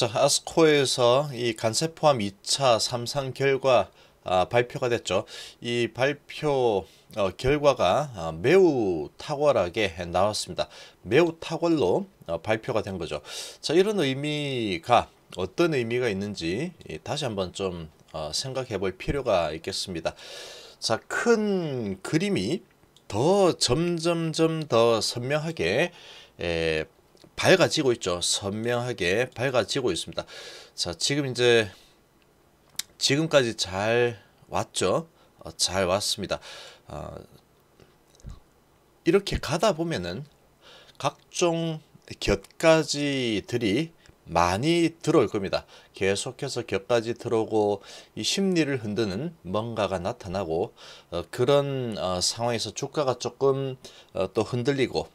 자, 아스코에서 이 간세 포함 2차 삼상 결과 아, 발표가 됐죠. 이 발표 어, 결과가 아, 매우 탁월하게 나왔습니다. 매우 탁월로 어, 발표가 된 거죠. 자, 이런 의미가 어떤 의미가 있는지 다시 한번 좀 어, 생각해 볼 필요가 있겠습니다. 자, 큰 그림이 더 점점점 더 선명하게 에, 밝아지고 있죠. 선명하게 밝아지고 있습니다. 자, 지금 이제 지금까지 잘 왔죠. 어, 잘 왔습니다. 어, 이렇게 가다 보면은 각종 곁가지들이 많이 들어올 겁니다. 계속해서 곁까지 들어오고 이 심리를 흔드는 뭔가가 나타나고 어, 그런 어, 상황에서 주가가 조금 어, 또 흔들리고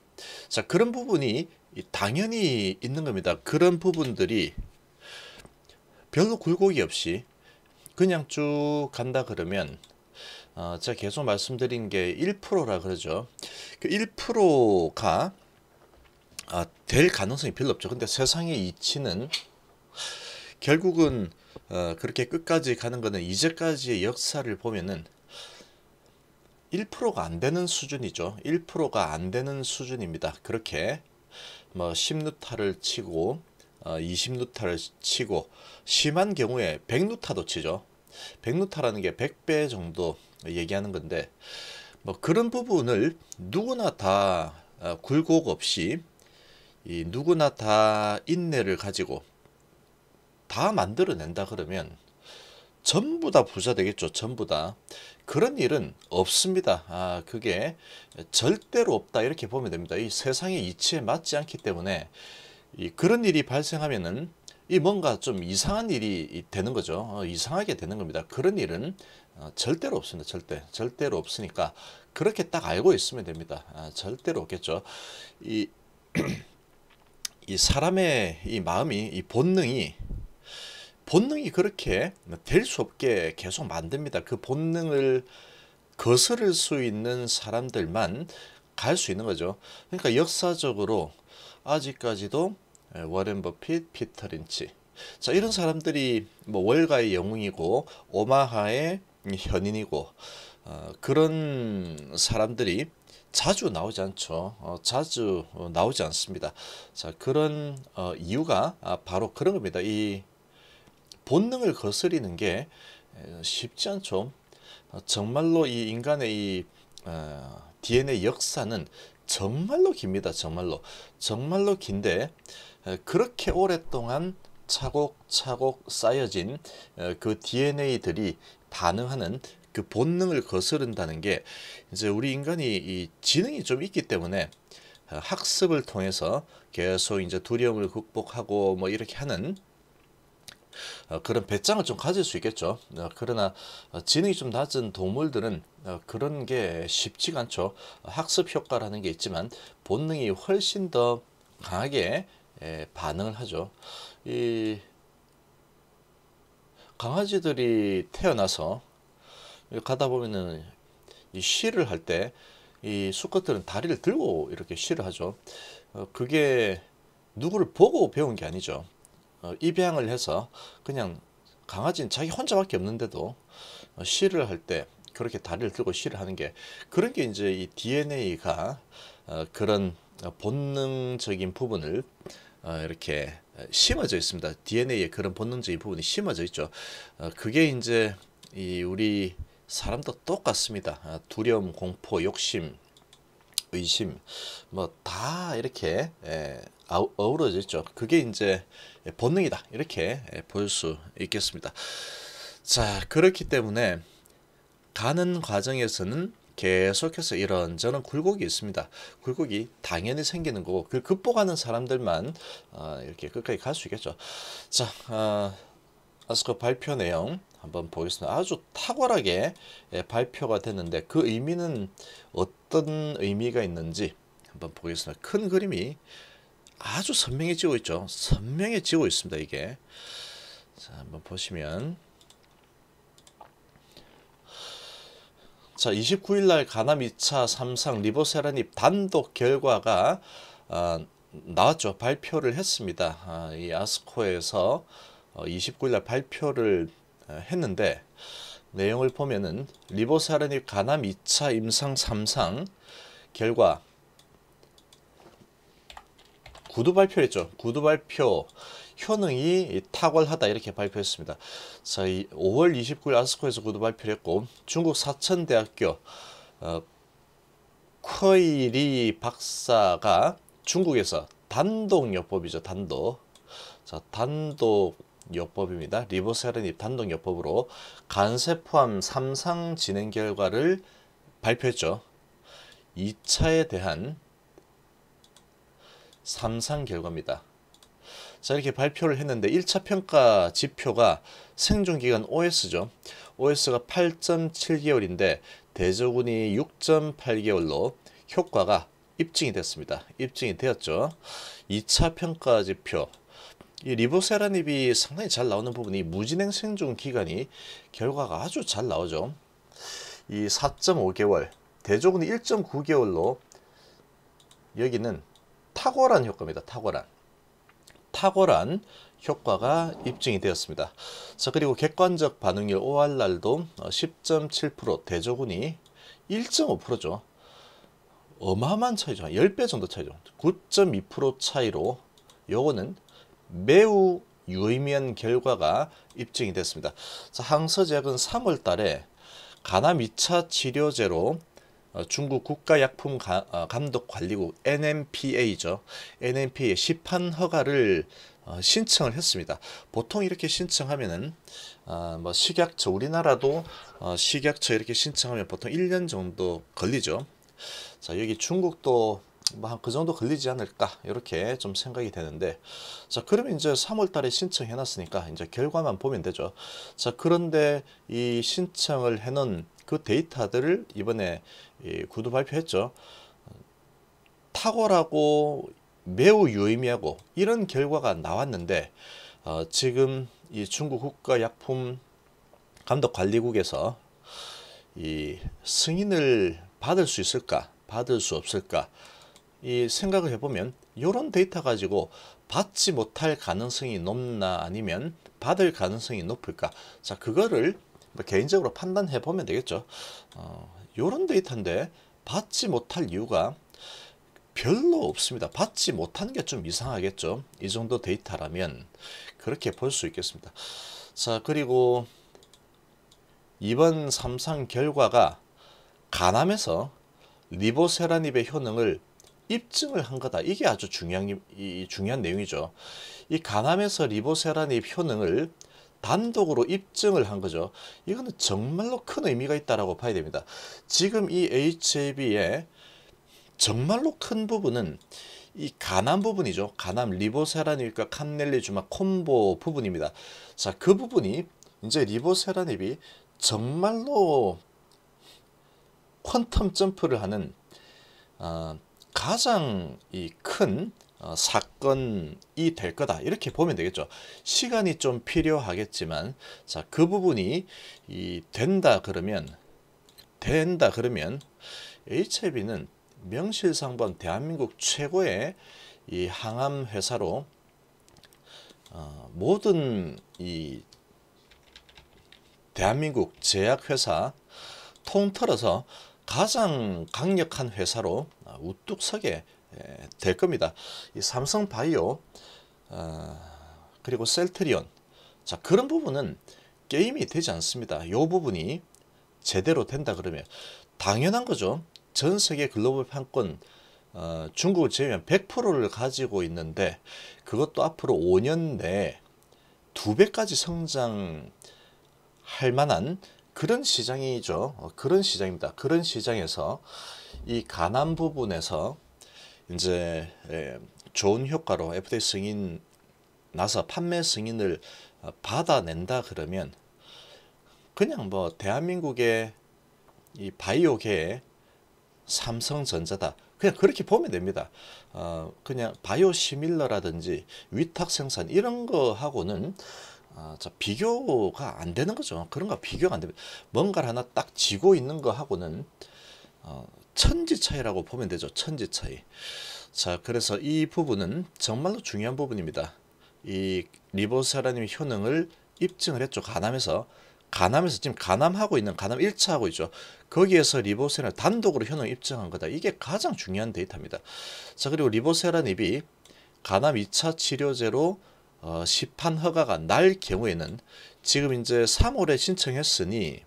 자 그런 부분이 당연히 있는 겁니다. 그런 부분들이 별로 굴곡이 없이 그냥 쭉 간다 그러면 어, 제가 계속 말씀드린 게 1%라 그러죠. 그 1%가 아, 될 가능성이 별로 없죠. 근데 세상의 이치는 결국은 어, 그렇게 끝까지 가는 거는 이제까지의 역사를 보면은 1%가 안 되는 수준이죠. 1%가 안 되는 수준입니다. 그렇게 뭐 10루타를 치고 어, 20루타를 치고 심한 경우에 100루타도 치죠. 100루타라는 게 100배 정도 얘기하는 건데 뭐 그런 부분을 누구나 다 어, 굴곡 없이 이 누구나 다 인내를 가지고 다 만들어낸다 그러면 전부 다 부자 되겠죠. 전부 다. 그런 일은 없습니다. 아, 그게 절대로 없다. 이렇게 보면 됩니다. 이 세상의 이치에 맞지 않기 때문에 이 그런 일이 발생하면은 이 뭔가 좀 이상한 일이 되는 거죠. 어, 이상하게 되는 겁니다. 그런 일은 어, 절대로 없습니다. 절대. 절대로 없으니까 그렇게 딱 알고 있으면 됩니다. 아, 절대로 없겠죠. 이, 이 사람의 이 마음이 이 본능이 본능이 그렇게 될 수 없게 계속 만듭니다. 그 본능을 거스를 수 있는 사람들만 갈 수 있는 거죠. 그러니까 역사적으로 아직까지도 워렌 버핏, 피터 린치 자 이런 사람들이 뭐 월가의 영웅이고 오마하의 현인이고 어, 그런 사람들이 자주 나오지 않죠. 어, 자주 나오지 않습니다. 자 그런 어, 이유가 아, 바로 그런 겁니다. 이 본능을 거스리는 게 쉽지 않죠. 어, 정말로 이 인간의 이 DNA 어, 역사는 정말로 깁니다. 정말로 정말로 긴데 그렇게 오랫동안 차곡차곡 쌓여진 어, 그 DNA들이 반응하는 그 본능을 거스른다는 게 이제 우리 인간이 이 지능이 좀 있기 때문에 학습을 통해서 계속 이제 두려움을 극복하고 뭐 이렇게 하는 어, 그런 배짱을 좀 가질 수 있겠죠. 어, 그러나 어, 지능이 좀 낮은 동물들은 그런 게 쉽지가 않죠. 학습 효과라는 게 있지만 본능이 훨씬 더 강하게 반응을 하죠. 이 강아지들이 태어나서 가다 보면은 이 쉬를 할때 이 수컷들은 다리를 들고 이렇게 쉬를 하죠. 그게 누구를 보고 배운 게 아니죠. 어, 입양을 해서 그냥 강아지는 자기 혼자밖에 없는데도 어, 시를 할 때 그렇게 다리를 들고 시를 하는 게 그런 게 이제 이 DNA가 어, 그런 본능적인 부분을 이렇게 심어져 있습니다. DNA에 그런 본능적인 부분이 심어져 있죠. 그게 이제 이 우리 사람도 똑같습니다. 아, 두려움, 공포, 욕심, 의심 뭐 다 이렇게 예, 어우러져 있죠. 그게 이제 본능이다 이렇게 예, 볼수 있겠습니다. 자 그렇기 때문에 가는 과정에서는 계속해서 이런저런 굴곡이 있습니다. 굴곡이 당연히 생기는 거고 그 극복하는 사람들만 어, 이렇게 끝까지 갈 수 있겠죠. 자 어, 아스코 발표 내용 한번 보겠습니다. 아주 탁월하게 예, 발표가 됐는데 그 의미는 어떤 의미가 있는지 한번 보겠습니다. 큰 그림이 아주 선명해지고 있죠. 선명해지고 있습니다. 이게. 자, 한번 보시면 자, 29일 날 가남 2차 삼상 리보세라닙 단독 결과가 어, 나왔죠. 발표를 했습니다. 아, 이 아스코에서 어, 29일 날 발표를 어, 했는데 내용을 보면은 리보세라닙 가남 2차 임상 3상 결과 구두 발표했죠. 구두 발표 효능이 탁월하다 이렇게 발표했습니다. 자, 5월 29일 아스코에서 구두 발표를 했고 중국 사천대학교 어, 커이리 박사가 중국에서 단독요법이죠. 단독. 자, 단독 요법입니다. 리보세른이 단독 요법으로 간세 포함 삼상 진행 결과를 발표했죠. 2차에 대한 3상 결과입니다. 자 이렇게 발표를 했는데 1차 평가 지표가 생존기간 OS죠. OS가 8.7개월인데 대조군이 6.8개월로 효과가 입증이 됐습니다. 입증이 되었죠. 2차 평가 지표 이 리보세라닙이 상당히 잘 나오는 부분이 무진행 생존 기간이 결과가 아주 잘 나오죠. 이 4.5개월 대조군이 1.9개월로 여기는 탁월한 효과입니다. 탁월한. 탁월한 효과가 입증이 되었습니다. 자 그리고 객관적 반응률 OR 날도 10.7% 어, 대조군이 1.5%죠. 어마어마한 차이죠. 10배 정도 차이죠. 9.2% 차이로 요거는 매우 유의미한 결과가 입증이 됐습니다. 자, 항서제약은 3월 달에 간암 2차 치료제로 어, 중국 국가약품 어, 감독관리국 NMPA죠. NMPA 시판 허가를 어, 신청을 했습니다. 보통 이렇게 신청하면은 어, 뭐 식약처 우리나라도 어, 식약처 이렇게 신청하면 보통 1년 정도 걸리죠. 자 여기 중국도 뭐그 정도 걸리지 않을까 이렇게 좀 생각이 되는데 자 그러면 이제 3월달에 신청해놨으니까 이제 결과만 보면 되죠. 자 그런데 이 신청을 해놓은 그 데이터들을 이번에 구두 발표했죠. 탁월하고 매우 유의미하고 이런 결과가 나왔는데 어, 지금 이 중국 국가약품 감독관리국에서 이 승인을 받을 수 있을까 받을 수 없을까 이 생각을 해보면 이런 데이터 가지고 받지 못할 가능성이 높나 아니면 받을 가능성이 높을까 자 그거를 뭐 개인적으로 판단해 보면 되겠죠. 이런 어, 데이터인데 받지 못할 이유가 별로 없습니다. 받지 못한 게좀 이상하겠죠. 이 정도 데이터라면 그렇게 볼 수 있겠습니다. 자 그리고 이번 삼상 결과가 간암에서 리보세라닙의 효능을 입증을 한 거다. 이게 아주 중요한, 이, 중요한 내용이죠. 이 간암에서 리보세라닙 효능을 단독으로 입증을 한 거죠. 이거는 정말로 큰 의미가 있다고 봐야 됩니다. 지금 이 HAB의 정말로 큰 부분은 이 간암 부분이죠. 간암 리보세라닙과 캄넬리주마 콤보 부분입니다. 자, 그 부분이 이제 리보세라닙이 정말로 퀀텀 점프를 하는 어, 가장 이큰 어, 사건이 될 거다 이렇게 보면 되겠죠 시간이 좀 필요하겠지만 자그 부분이 이 된다 그러면 된다 그러면 HIV는 명실상부한 대한민국 최고의 이 항암 회사로 어, 모든 이 대한민국 제약회사 통틀어서 가장 강력한 회사로 우뚝 서게 예, 될 겁니다. 이 삼성바이오 어, 그리고 셀트리온 자 그런 부분은 게임이 되지 않습니다. 이 부분이 제대로 된다 그러면 당연한 거죠. 전 세계 글로벌 판권 어, 중국을 제외한 100%를 가지고 있는데 그것도 앞으로 5년 내에 두 배까지 성장할 만한 그런 시장이죠. 어, 그런 시장입니다. 그런 시장에서 이 가난 부분에서 이제 예, 좋은 효과로 FDA 승인 나서 판매 승인을 어, 받아낸다 그러면 그냥 뭐 대한민국의 이 바이오계의 삼성전자다. 그냥 그렇게 보면 됩니다. 어, 그냥 바이오 시밀러라든지 위탁 생산 이런 거하고는 어, 비교가 안 되는 거죠. 그런 거 비교가 안 됩니다. 뭔가를 하나 딱 지고 있는 거하고는 어, 천지 차이라고 보면 되죠. 천지 차이. 자, 그래서 이 부분은 정말로 중요한 부분입니다. 이 리보사라님의 효능을 입증을 했죠. 가남에서 가남에서 지금 가남하고 있는 가남 1차 하고 있죠. 거기에서 리보세란을 단독으로 효능 입증한 거다. 이게 가장 중요한 데이터입니다. 자 그리고 리보세란입이 가남 2차 치료제로 어, 시판 허가가 날 경우에는 지금 이제 3월에 신청했으니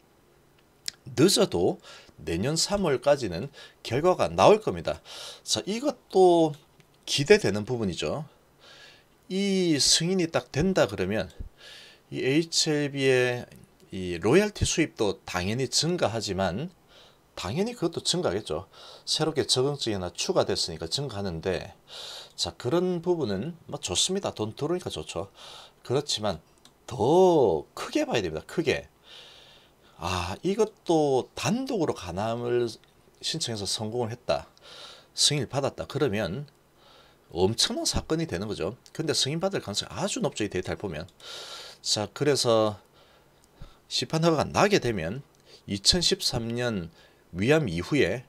늦어도 내년 3월까지는 결과가 나올 겁니다. 자, 이것도 기대되는 부분이죠. 이 승인이 딱 된다 그러면 이 HLB의 이 로열티 수입도 당연히 증가하지만 당연히 그것도 증가하겠죠. 새롭게 적응증이 하나 추가됐으니까 증가하는데 자 그런 부분은 뭐 좋습니다. 돈 들어오니까 좋죠. 그렇지만 더 크게 봐야 됩니다. 크게. 아 이것도 단독으로 간암을 신청해서 성공을 했다. 승인을 받았다. 그러면 엄청난 사건이 되는 거죠. 근데 승인받을 가능성이 아주 높죠. 이 데이터를 보면. 자 그래서 시판허가가 나게 되면 2013년 위암 이후에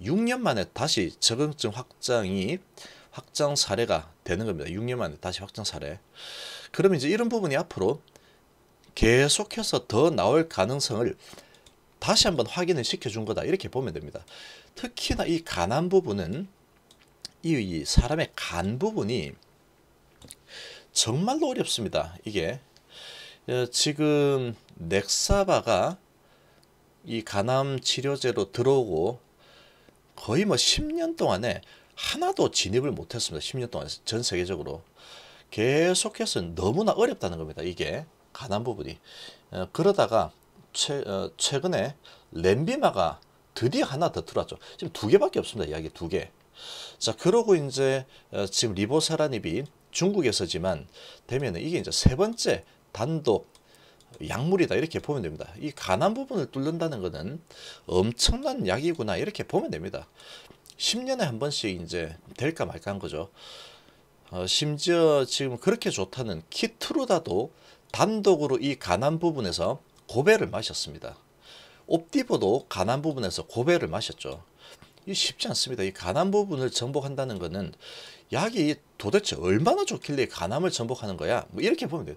6년 만에 다시 적응증 확장이 확장 사례가 되는 겁니다. 6년 만에 다시 확장 사례. 그러면 이제 이런 부분이 앞으로 계속해서 더 나올 가능성을 다시 한번 확인을 시켜준 거다 이렇게 보면 됩니다. 특히나 이간암 부분은 이 사람의 간 부분이 정말로 어렵습니다. 이게 어, 지금 넥사바가 이 간암 치료제로 들어오고 거의 뭐 10년 동안에 하나도 진입을 못했습니다. 10년 동안 전 세계적으로 계속해서 너무나 어렵다는 겁니다. 이게 가난 부분이 어, 그러다가 최, 어, 최근에 램비마가 드디어 하나 더 들어왔죠 지금 두 개밖에 없습니다 이야기 두개자 그러고 이제 어, 지금 리보세라닙이 중국에서지만 되면 이게 이제 세 번째 단독 약물이다 이렇게 보면 됩니다 이 가난 부분을 뚫는다는 것은 엄청난 약이구나 이렇게 보면 됩니다 10년에 한 번씩 이제 될까 말까 한 거죠 어, 심지어 지금 그렇게 좋다는 키트루다도 단독으로 이 가난 부분에서 고배를 마셨습니다. 옵디보도 가난 부분에서 고배를 마셨죠. 이 쉽지 않습니다. 이 가난 부분을 정복한다는 것은 약이 도대체 얼마나 좋길래 간암을 정복하는 거야? 뭐 이렇게 보면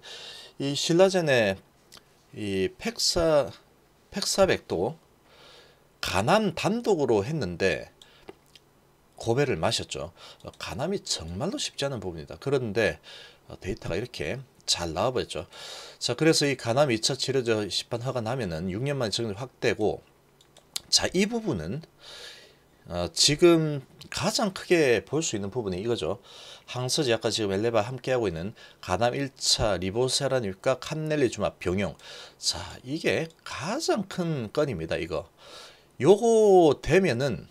돼이 신라젠의 이 팩사 팩사백도 간암 단독으로 했는데 고배를 마셨죠. 간암이 정말로 쉽지 않은 부분이다. 그런데 어, 데이터가 이렇게 잘 나와버렸죠. 자, 그래서 이 가남 2차 치료제 시판 허가 나면은 6년 만에 적용 확대고, 자, 이 부분은 어, 지금 가장 크게 볼 수 있는 부분이 이거죠. 항서제 아까 지금 엘레바 함께하고 있는 가남 1차 리보세라닙과 칸넬리주마 병용. 자, 이게 가장 큰 건입니다. 이거. 요거 되면은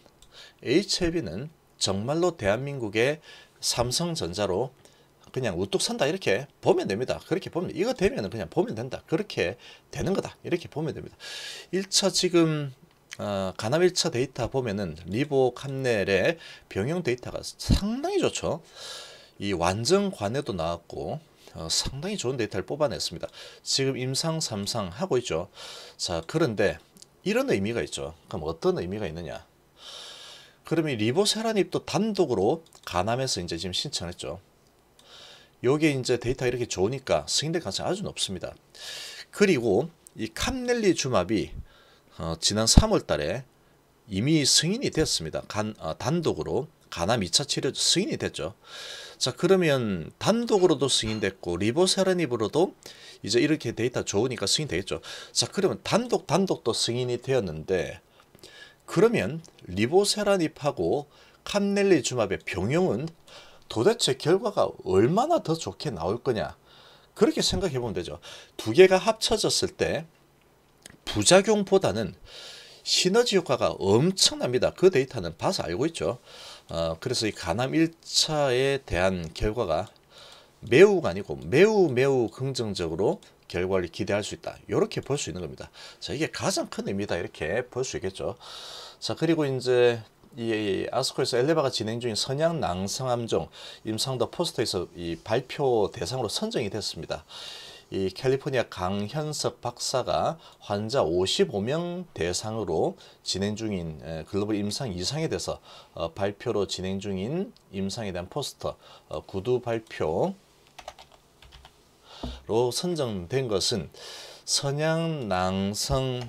HIV는 정말로 대한민국의 삼성전자로 그냥 우뚝 선다 이렇게 보면 됩니다. 그렇게 보면 이거 되면 그냥 보면 된다. 그렇게 되는 거다. 이렇게 보면 됩니다. 1차 지금 어, 간암 1차 데이터 보면은 리보 칸넬의 병용 데이터가 상당히 좋죠. 이 완전 관해도 나왔고 어, 상당히 좋은 데이터를 뽑아냈습니다. 지금 임상 3상 하고 있죠. 자 그런데 이런 의미가 있죠. 그럼 어떤 의미가 있느냐? 그러면 리보세라닙도 단독으로 가암에서 이제 지금 신청했죠. 여기에 이제 데이터 이렇게 좋으니까 승인될 가능성이 아주 높습니다. 그리고 이 캄넬리 주합이 어, 지난 3월 달에 이미 승인이 되었습니다. 간, 어, 단독으로 간암 2차 치료 승인이 됐죠. 자 그러면 단독으로도 승인됐고 리보세라닙으로도 이제 이렇게 데이터 좋으니까 승인되겠죠. 자 그러면 단독 단독도 승인이 되었는데 그러면 리보세라닙하고 캄넬리 주합의 병용은 도대체 결과가 얼마나 더 좋게 나올 거냐 그렇게 생각해 보면 되죠. 두 개가 합쳐졌을 때 부작용보다는 시너지 효과가 엄청납니다. 그 데이터는 봐서 알고 있죠. 어, 그래서 이 가남 1차에 대한 결과가 매우가 아니고 매우 매우 긍정적으로 결과를 기대할 수 있다. 이렇게 볼 수 있는 겁니다. 자, 이게 가장 큰 의미다. 이렇게 볼 수 있겠죠. 자, 그리고 이제 예, 예, 예, 아스코에서 엘레바가 진행 중인 선양 낭성암종 임상도 포스터에서 이 발표 대상으로 선정이 됐습니다. 이 캘리포니아 강현석 박사가 환자 55명 대상으로 진행 중인 글로벌 임상 이상에 대해서 어, 발표로 진행 중인 임상에 대한 포스터 어, 구두 발표로 선정된 것은 선양 낭성암이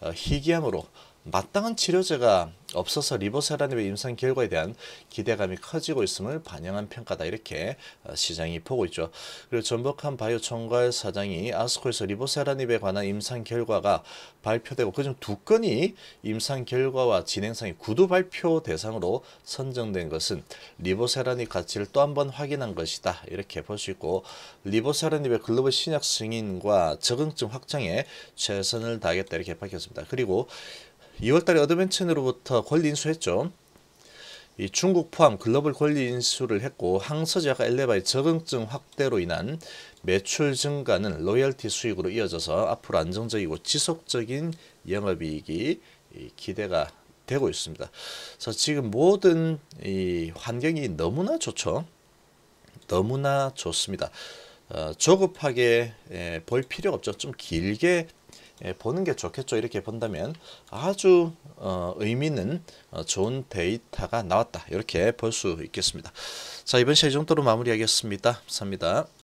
어, 희귀암으로 마땅한 치료제가 없어서 리보세라닙의 임상 결과에 대한 기대감이 커지고 있음을 반영한 평가다 이렇게 어, 시장이 보고 있죠. 그리고 전복한 바이오 총괄 사장이 아스코에서 리보세라닙에 관한 임상 결과가 발표되고 그중 두 건이 임상 결과와 진행상의 구두 발표 대상으로 선정된 것은 리보세라닙 가치를 또 한 번 확인한 것이다 이렇게 볼 수 있고 리보세라닙의 글로벌 신약 승인과 적응증 확장에 최선을 다하겠다 이렇게 밝혔습니다. 그리고 2월달에 어드벤첸으로부터 권리 인수했죠. 이 중국 포함 글로벌 권리 인수를 했고 항서제약과 엘레바의 적응증 확대로 인한 매출 증가는 로열티 수익으로 이어져서 앞으로 안정적이고 지속적인 영업이익이 기대가 되고 있습니다. 그래서 지금 모든 이 환경이 너무나 좋죠. 너무나 좋습니다. 어, 조급하게 에, 볼 필요 없죠. 좀 길게 예, 보는 게 좋겠죠. 이렇게 본다면 아주 어, 의미 는 어, 좋은 데이터가 나왔다. 이렇게 볼 수 있겠습니다. 자 이번 시간 이 정도로 마무리하겠습니다. 감사합니다.